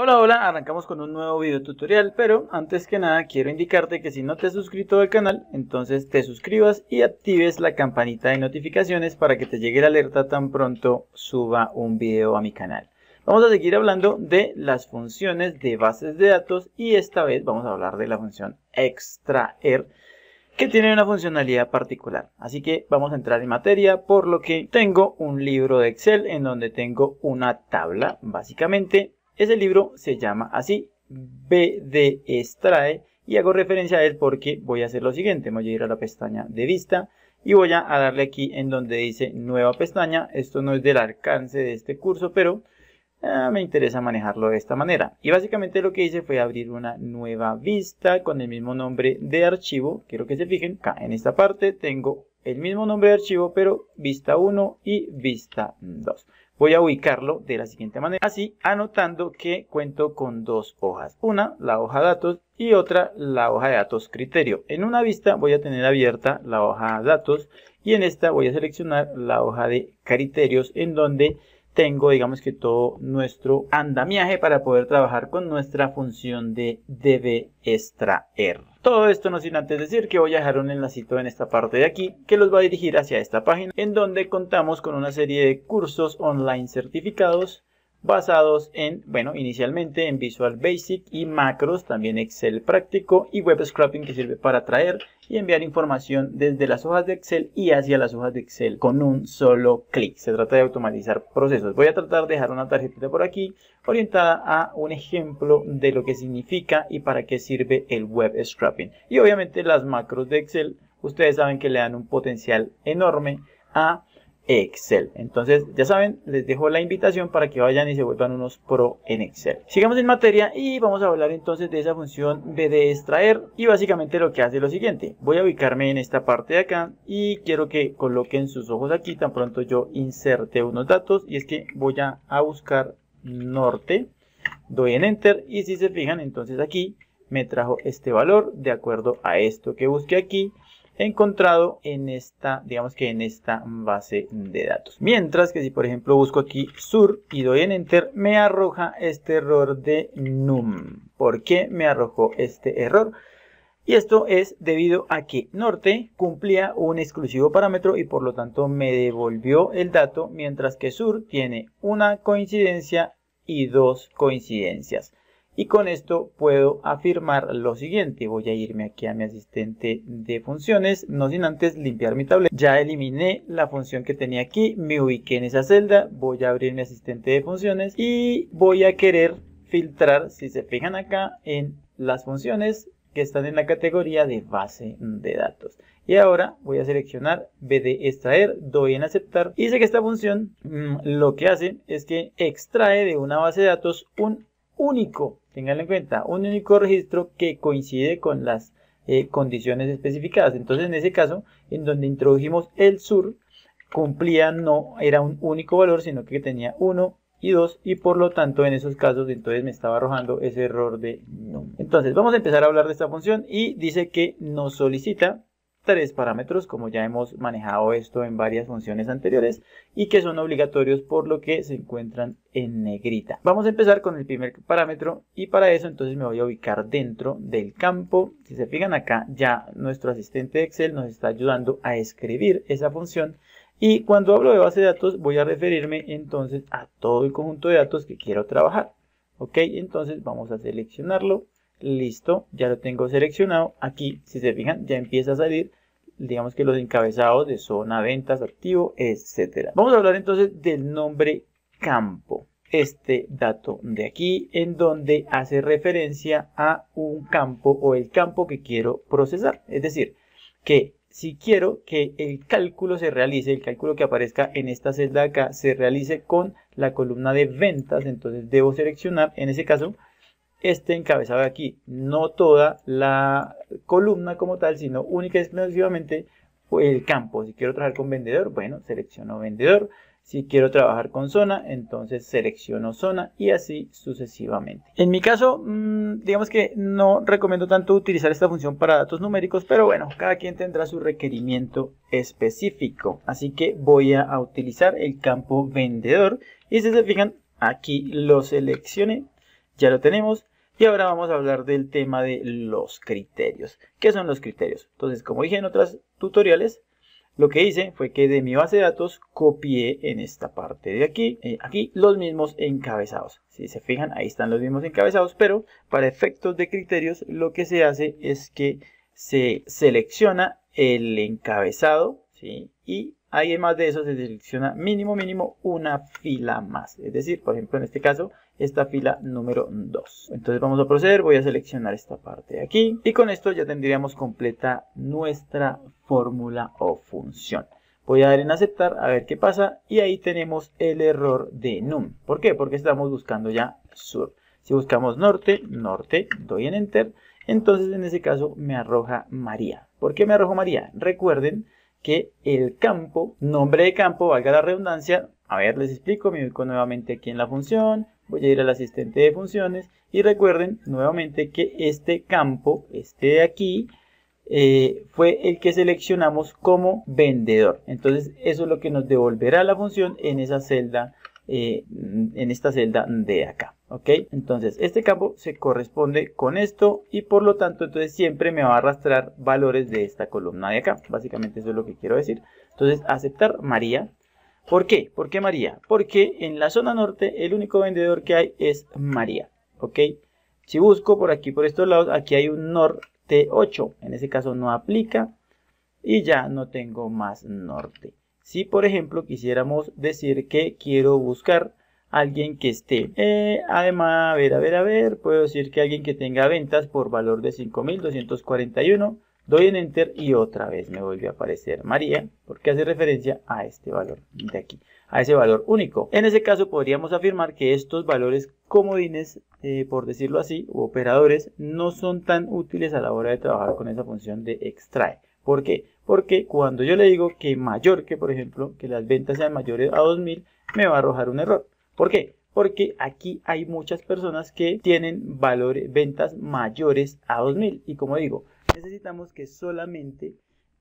Hola hola, arrancamos con un nuevo video tutorial, pero antes que nada quiero indicarte que si no te has suscrito al canal, entonces te suscribas y actives la campanita de notificaciones para que te llegue la alerta tan pronto suba un video a mi canal. Vamos a seguir hablando de las funciones de bases de datos y esta vez vamos a hablar de la función extraer que tiene una funcionalidad particular. Así que vamos a entrar en materia, por lo que tengo un libro de Excel en donde tengo una tabla, básicamente ese libro se llama así, BD Extrae, y hago referencia a él porque voy a hacer lo siguiente. Voy a ir a la pestaña de vista y voy a darle aquí en donde dice nueva pestaña. Esto no es del alcance de este curso, pero ah, me interesa manejarlo de esta manera. Y básicamente lo que hice fue abrir una nueva vista con el mismo nombre de archivo. Quiero que se fijen, acá en esta parte tengo el mismo nombre de archivo, pero vista 1 y vista 2. Voy a ubicarlo de la siguiente manera, así anotando que cuento con dos hojas. Una, la hoja datos y otra, la hoja de datos criterio. En una vista voy a tener abierta la hoja datos y en esta voy a seleccionar la hoja de criterios en donde tengo, digamos que todo nuestro andamiaje para poder trabajar con nuestra función de debe extraer. Todo esto no sin antes decir que voy a dejar un enlacito en esta parte de aquí que los va a dirigir hacia esta página en donde contamos con una serie de cursos online certificados basados en, bueno, inicialmente en Visual Basic y macros, también Excel práctico y web scrapping que sirve para traer y enviar información desde las hojas de Excel y hacia las hojas de Excel con un solo clic. Se trata de automatizar procesos. Voy a tratar de dejar una tarjetita por aquí orientada a un ejemplo de lo que significa y para qué sirve el web scrapping. Y obviamente las macros de Excel, ustedes saben que le dan un potencial enorme a Excel. Entonces, ya saben, les dejo la invitación para que vayan y se vuelvan unos pro en Excel. Sigamos en materia y vamos a hablar entonces de esa función de extraer y básicamente lo que hace es lo siguiente. Voy a ubicarme en esta parte de acá y quiero que coloquen sus ojos aquí tan pronto yo inserte unos datos y es que voy a buscar norte, doy en enter y si se fijan entonces aquí me trajo este valor de acuerdo a esto que busqué aquí encontrado en esta, digamos que en esta base de datos. Mientras que si por ejemplo busco aquí sur y doy en enter, me arroja este error de num. ¿Por qué me arrojó este error? Y esto es debido a que norte cumplía un exclusivo parámetro y por lo tanto me devolvió el dato, mientras que sur tiene una coincidencia y dos coincidencias. Y con esto puedo afirmar lo siguiente. Voy a irme aquí a mi asistente de funciones, no sin antes limpiar mi tablet. Ya eliminé la función que tenía aquí, me ubiqué en esa celda, voy a abrir mi asistente de funciones y voy a querer filtrar, si se fijan acá, en las funciones que están en la categoría de base de datos. Y ahora voy a seleccionar BD extraer, doy en aceptar y sé que esta función mm, lo que hace es que extrae de una base de datos un único, tenganlo en cuenta, un único registro que coincide con las eh, condiciones especificadas. Entonces, en ese caso, en donde introdujimos el sur, cumplía, no era un único valor, sino que tenía 1 y 2 y por lo tanto en esos casos entonces me estaba arrojando ese error de no. Entonces vamos a empezar a hablar de esta función y dice que nos solicita tres parámetros, como ya hemos manejado esto en varias funciones anteriores, y que son obligatorios por lo que se encuentran en negrita. Vamos a empezar con el primer parámetro y para eso entonces me voy a ubicar dentro del campo. Si se fijan acá, ya nuestro asistente de Excel nos está ayudando a escribir esa función y cuando hablo de base de datos voy a referirme entonces a todo el conjunto de datos que quiero trabajar. Ok, entonces vamos a seleccionarlo listo, ya lo tengo seleccionado, aquí si se fijan ya empieza a salir digamos que los encabezados de zona, ventas, activo, etcétera Vamos a hablar entonces del nombre campo. Este dato de aquí en donde hace referencia a un campo o el campo que quiero procesar. Es decir, que si quiero que el cálculo se realice, el cálculo que aparezca en esta celda acá, se realice con la columna de ventas, entonces debo seleccionar en ese caso este encabezado de aquí, no toda la columna como tal, sino única y exclusivamente el campo. Si quiero trabajar con vendedor, bueno, selecciono vendedor. Si quiero trabajar con zona, entonces selecciono zona y así sucesivamente. En mi caso, mm, digamos que no recomiendo tanto utilizar esta función para datos numéricos, pero bueno, cada quien tendrá su requerimiento específico. Así que voy a utilizar el campo vendedor y si se fijan, aquí lo seleccioné ya lo tenemos. Y ahora vamos a hablar del tema de los criterios. ¿Qué son los criterios? Entonces, como dije en otros tutoriales, lo que hice fue que de mi base de datos copié en esta parte de aquí, eh, aquí los mismos encabezados. Si se fijan, ahí están los mismos encabezados, pero para efectos de criterios lo que se hace es que se selecciona el encabezado ¿sí? y ahí además de eso se selecciona mínimo mínimo una fila más es decir por ejemplo en este caso esta fila número 2 entonces vamos a proceder voy a seleccionar esta parte de aquí y con esto ya tendríamos completa nuestra fórmula o función voy a dar en aceptar a ver qué pasa y ahí tenemos el error de num ¿por qué? porque estamos buscando ya sur si buscamos norte norte doy en enter entonces en ese caso me arroja María ¿por qué me arrojo María? recuerden que el campo, nombre de campo, valga la redundancia, a ver, les explico, me ubico nuevamente aquí en la función, voy a ir al asistente de funciones y recuerden nuevamente que este campo, este de aquí, eh, fue el que seleccionamos como vendedor. Entonces eso es lo que nos devolverá la función en esa celda, eh, en esta celda de acá. ¿ok? Entonces este campo se corresponde con esto y por lo tanto entonces siempre me va a arrastrar valores de esta columna de acá, básicamente eso es lo que quiero decir. Entonces aceptar María, ¿por qué? ¿Por qué María? Porque en la zona norte el único vendedor que hay es María, ¿ok? Si busco por aquí, por estos lados, aquí hay un norte 8 en ese caso no aplica y ya no tengo más norte. Si por ejemplo quisiéramos decir que quiero buscar alguien que esté. Eh, además, a ver, a ver, a ver, puedo decir que alguien que tenga ventas por valor de 5.241, doy en enter y otra vez me vuelve a aparecer María, porque hace referencia a este valor de aquí, a ese valor único. En ese caso podríamos afirmar que estos valores comodines, eh, por decirlo así, u operadores, no son tan útiles a la hora de trabajar con esa función de extrae. ¿Por qué? Porque cuando yo le digo que mayor que, por ejemplo, que las ventas sean mayores a 2.000, me va a arrojar un error. ¿Por qué? Porque aquí hay muchas personas que tienen ventas mayores a 2000. Y como digo, necesitamos que solamente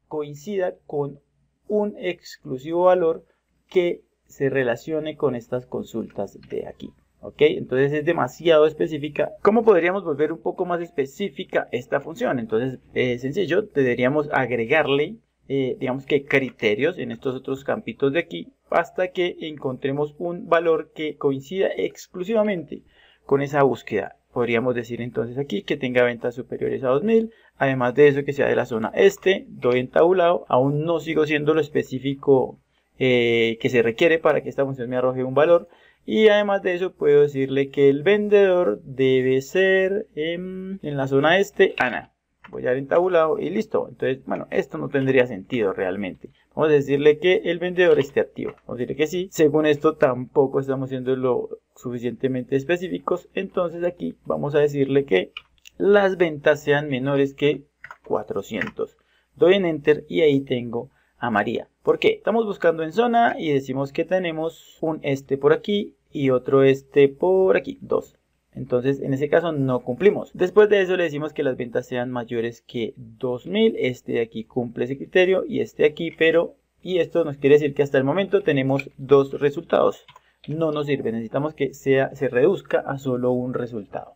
coincida con un exclusivo valor que se relacione con estas consultas de aquí. ¿Ok? Entonces es demasiado específica. ¿Cómo podríamos volver un poco más específica esta función? Entonces, es eh, sencillo, deberíamos agregarle eh, digamos que criterios en estos otros campitos de aquí hasta que encontremos un valor que coincida exclusivamente con esa búsqueda. Podríamos decir entonces aquí que tenga ventas superiores a 2000, además de eso que sea de la zona este, doy tabulado, aún no sigo siendo lo específico eh, que se requiere para que esta función me arroje un valor. Y además de eso puedo decirle que el vendedor debe ser en la zona este, Ana. Voy a en entabulado y listo. Entonces, bueno, esto no tendría sentido realmente. Vamos a decirle que el vendedor esté activo. Vamos a decirle que sí. Según esto, tampoco estamos siendo lo suficientemente específicos. Entonces, aquí vamos a decirle que las ventas sean menores que 400. Doy en Enter y ahí tengo a María. ¿Por qué? Estamos buscando en zona y decimos que tenemos un este por aquí y otro este por aquí, dos. Entonces, en ese caso no cumplimos. Después de eso le decimos que las ventas sean mayores que 2000. Este de aquí cumple ese criterio y este de aquí, pero... Y esto nos quiere decir que hasta el momento tenemos dos resultados. No nos sirve, necesitamos que sea, se reduzca a solo un resultado.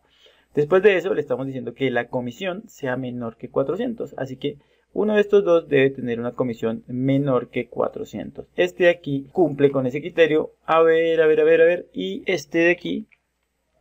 Después de eso le estamos diciendo que la comisión sea menor que 400. Así que uno de estos dos debe tener una comisión menor que 400. Este de aquí cumple con ese criterio. A ver, a ver, a ver, a ver. Y este de aquí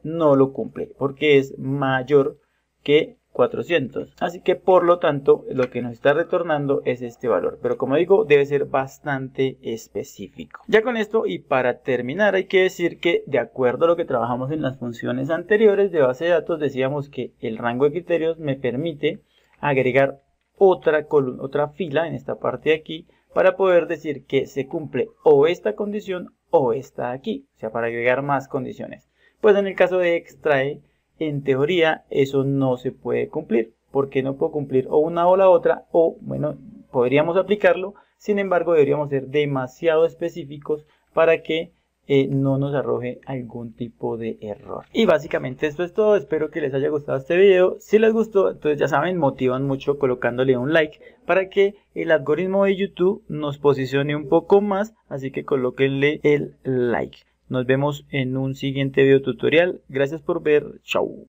no lo cumple porque es mayor que 400. Así que por lo tanto lo que nos está retornando es este valor. Pero como digo debe ser bastante específico. Ya con esto y para terminar hay que decir que de acuerdo a lo que trabajamos en las funciones anteriores de base de datos decíamos que el rango de criterios me permite agregar otra, columna, otra fila en esta parte de aquí para poder decir que se cumple o esta condición o esta aquí. O sea para agregar más condiciones. Pues en el caso de extrae, en teoría eso no se puede cumplir, porque no puedo cumplir o una o la otra, o bueno, podríamos aplicarlo, sin embargo deberíamos ser demasiado específicos para que eh, no nos arroje algún tipo de error. Y básicamente esto es todo, espero que les haya gustado este video, si les gustó, entonces ya saben, motivan mucho colocándole un like para que el algoritmo de YouTube nos posicione un poco más, así que colóquenle el like. Nos vemos en un siguiente video tutorial. Gracias por ver. Chau.